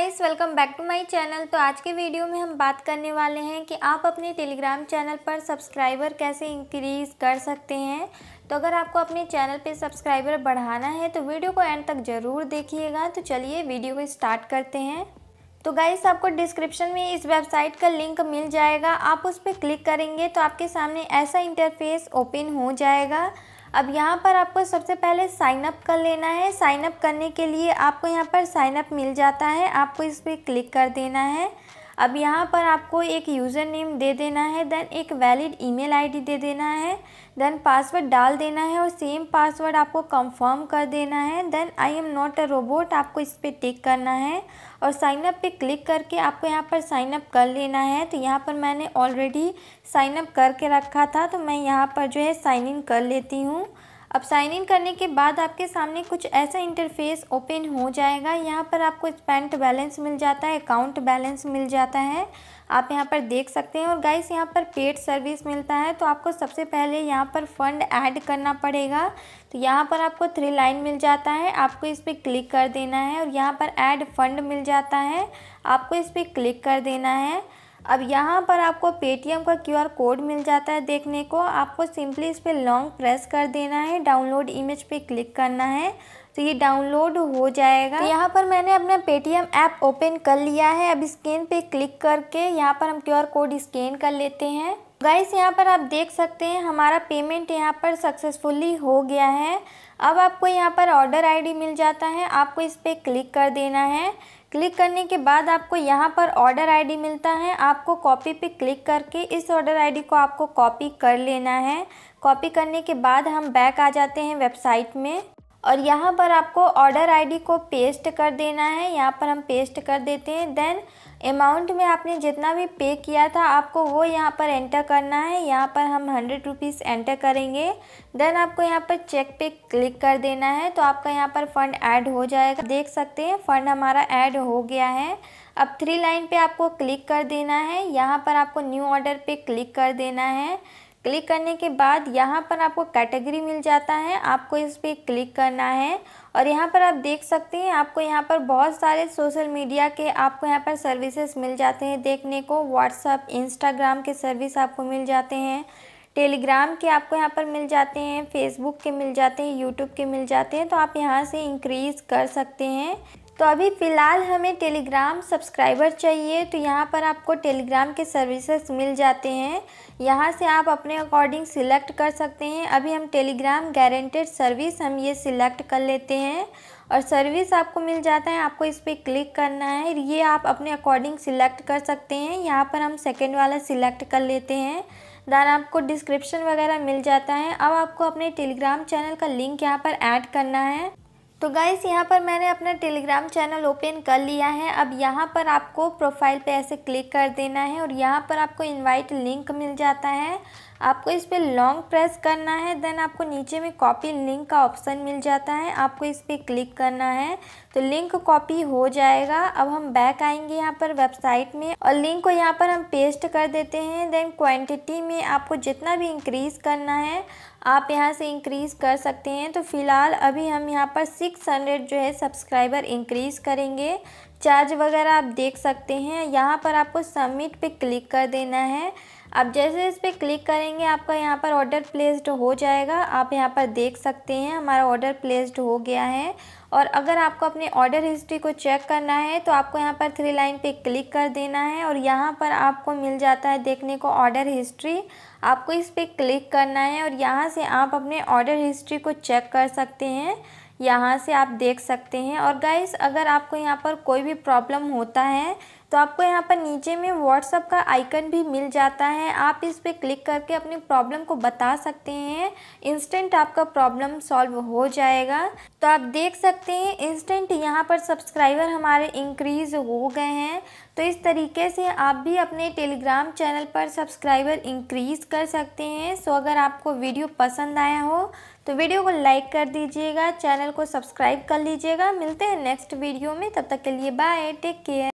guys welcome back to my channel तो आज के वीडियो में हम बात करने वाले हैं कि आप अपने टेलीग्राम चैनल पर सब्सक्राइबर कैसे इंक्रीज़ कर सकते हैं तो अगर आपको अपने चैनल पे सब्सक्राइबर बढ़ाना है तो वीडियो को एंड तक ज़रूर देखिएगा तो चलिए वीडियो को स्टार्ट करते हैं तो गाइस आपको डिस्क्रिप्शन में इस वेबसाइट का लिंक मिल जाएगा आप उस पर क्लिक करेंगे तो आपके सामने ऐसा इंटरफेस ओपन हो जाएगा अब यहाँ पर आपको सबसे पहले साइनअप कर लेना है साइनअप करने के लिए आपको यहाँ पर साइनअप मिल जाता है आपको इस पर क्लिक कर देना है अब यहाँ पर आपको एक यूज़र नेम दे देना है देन एक वैलिड ईमेल आईडी दे देना है देन पासवर्ड डाल देना है और सेम पासवर्ड आपको कंफर्म कर देना है then I am not a robot आपको इस पर टिक करना है और साइनअप पे क्लिक करके आपको यहाँ पर साइनअप कर लेना है तो यहाँ पर मैंने ऑलरेडी साइनअप करके रखा था तो मैं यहाँ पर जो है साइन इन कर लेती हूँ अब साइन इन करने के बाद आपके सामने कुछ ऐसा इंटरफेस ओपन हो जाएगा यहाँ पर आपको स्पेंट बैलेंस मिल जाता है अकाउंट बैलेंस मिल जाता है आप यहाँ पर देख सकते हैं और गाइस यहाँ पर पेड सर्विस मिलता है तो आपको सबसे पहले यहाँ पर फंड ऐड करना पड़ेगा तो यहाँ पर आपको थ्री लाइन मिल जाता है आपको इस पर क्लिक कर देना है और यहाँ पर ऐड फंड मिल जाता है आपको इस पर क्लिक कर देना है अब यहाँ पर आपको पेटीएम का क्यूआर कोड मिल जाता है देखने को आपको सिंपली इस पर लॉन्ग प्रेस कर देना है डाउनलोड इमेज पे क्लिक करना है तो ये डाउनलोड हो जाएगा तो यहाँ पर मैंने अपना पेटीएम ऐप ओपन कर लिया है अब स्कैन पे क्लिक करके यहाँ पर हम क्यूआर कोड स्कैन कर लेते हैं गाइस यहाँ पर आप देख सकते हैं हमारा पेमेंट यहाँ पर सक्सेसफुली हो गया है अब आपको यहाँ पर ऑर्डर आईडी मिल जाता है आपको इस पर क्लिक कर देना है क्लिक करने के बाद आपको यहाँ पर ऑर्डर आईडी मिलता है आपको कॉपी पे क्लिक करके इस ऑर्डर आईडी को आपको कॉपी कर लेना है कॉपी करने के बाद हम बैक आ जाते हैं वेबसाइट में और यहाँ पर आपको ऑर्डर आईडी को पेस्ट कर देना है यहाँ पर हम पेस्ट कर देते हैं देन अमाउंट में आपने जितना भी पे किया था आपको वो यहाँ पर एंटर करना है यहाँ पर हम हंड्रेड रुपीज़ एंटर करेंगे देन आपको यहाँ पर चेक पे क्लिक कर देना है तो आपका यहाँ पर फ़ंड ऐड हो जाएगा देख सकते हैं फ़ंड हमारा ऐड हो गया है अब थ्री लाइन पे आपको क्लिक कर देना है यहाँ पर आपको न्यू ऑर्डर पे क्लिक कर देना है क्लिक करने के बाद यहाँ पर आपको कैटेगरी मिल जाता है आपको इस पर क्लिक करना है और यहाँ पर आप देख सकते हैं आपको यहाँ पर बहुत सारे सोशल मीडिया के आपको यहाँ पर सर्विसेज मिल जाते हैं देखने को व्हाट्सअप इंस्टाग्राम के सर्विस आपको मिल जाते हैं टेलीग्राम के आपको यहाँ पर मिल जाते हैं फेसबुक के मिल जाते हैं यूट्यूब के मिल जाते हैं तो आप यहाँ से इंक्रीज़ कर सकते हैं तो अभी फ़िलहाल हमें टेलीग्राम सब्सक्राइबर चाहिए तो यहाँ पर आपको टेलीग्राम के सर्विसेज मिल जाते हैं यहाँ से आप अपने अकॉर्डिंग सिलेक्ट कर सकते हैं अभी हम टेलीग्राम गारंटेड सर्विस हम ये सिलेक्ट कर लेते हैं और सर्विस आपको मिल जाता है आपको इस पर क्लिक करना है ये आप अपने अकॉर्डिंग सिलेक्ट कर सकते हैं यहाँ पर हम सेकेंड वाला सिलेक्ट कर लेते हैं दान आपको डिस्क्रिप्शन वगैरह मिल जाता है अब आपको अपने टेलीग्राम चैनल का लिंक यहाँ पर ऐड करना है तो गाइस यहाँ पर मैंने अपना टेलीग्राम चैनल ओपन कर लिया है अब यहाँ पर आपको प्रोफाइल पे ऐसे क्लिक कर देना है और यहाँ पर आपको इनवाइट लिंक मिल जाता है आपको इस पर लॉन्ग प्रेस करना है देन आपको नीचे में कॉपी लिंक का ऑप्शन मिल जाता है आपको इस पर क्लिक करना है तो लिंक कॉपी हो जाएगा अब हम बैक आएंगे यहाँ पर वेबसाइट में और लिंक को यहाँ पर हम पेस्ट कर देते हैं देन क्वांटिटी में आपको जितना भी इंक्रीज़ करना है आप यहाँ से इंक्रीज़ कर सकते हैं तो फ़िलहाल अभी हम यहाँ पर सिक्स हंड्रेड जो है सब्सक्राइबर इंक्रीज़ करेंगे चार्ज वगैरह आप देख सकते हैं यहाँ पर आपको सबमिट पे क्लिक कर देना है आप जैसे इस पर क्लिक करेंगे आपका यहाँ पर ऑर्डर प्लेस्ड हो जाएगा आप यहाँ पर देख सकते हैं हमारा ऑर्डर प्लेस्ड हो गया है और अगर आपको अपने ऑर्डर हिस्ट्री को चेक करना है तो आपको यहाँ पर थ्री लाइन पे क्लिक कर देना है और यहाँ पर आपको मिल जाता है देखने को ऑर्डर हिस्ट्री आपको इस पर क्लिक करना है और यहाँ से आप अपने ऑर्डर हिस्ट्री को चेक कर सकते हैं यहाँ से आप देख सकते हैं और गाइस अगर आपको यहाँ पर कोई भी प्रॉब्लम होता है तो आपको यहाँ पर नीचे में व्हाट्सअप का आइकन भी मिल जाता है आप इस पर क्लिक करके अपनी प्रॉब्लम को बता सकते हैं इंस्टेंट आपका प्रॉब्लम सॉल्व हो जाएगा तो आप देख सकते हैं इंस्टेंट यहाँ पर सब्सक्राइबर हमारे इंक्रीज़ हो गए हैं तो इस तरीके से आप भी अपने टेलीग्राम चैनल पर सब्सक्राइबर इंक्रीज़ कर सकते हैं सो अगर आपको वीडियो पसंद आया हो तो वीडियो को लाइक कर दीजिएगा चैनल को सब्सक्राइब कर लीजिएगा मिलते हैं नेक्स्ट वीडियो में तब तक के लिए बाय टेक केयर